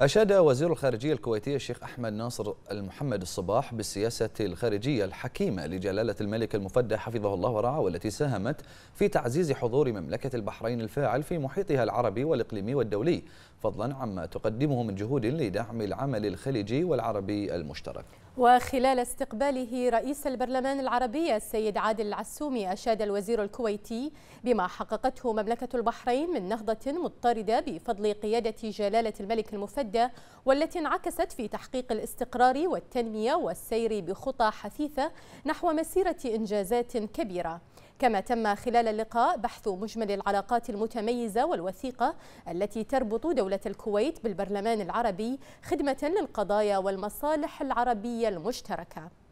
أشاد وزير الخارجية الكويتية الشيخ أحمد ناصر المحمد الصباح بالسياسة الخارجية الحكيمة لجلالة الملك المفدى حفظه الله ورعاه والتي ساهمت في تعزيز حضور مملكة البحرين الفاعل في محيطها العربي والإقليمي والدولي فضلا عما تقدمه من جهود لدعم العمل الخليجي والعربي المشترك وخلال استقباله رئيس البرلمان العربي السيد عادل العسومي أشاد الوزير الكويتي بما حققته مملكة البحرين من نهضة مضطردة بفضل قيادة جلالة الملك المفدى والتي انعكست في تحقيق الاستقرار والتنمية والسير بخطى حثيثة نحو مسيرة إنجازات كبيرة كما تم خلال اللقاء بحث مجمل العلاقات المتميزة والوثيقة التي تربط دولة الكويت بالبرلمان العربي خدمة للقضايا والمصالح العربية المشتركة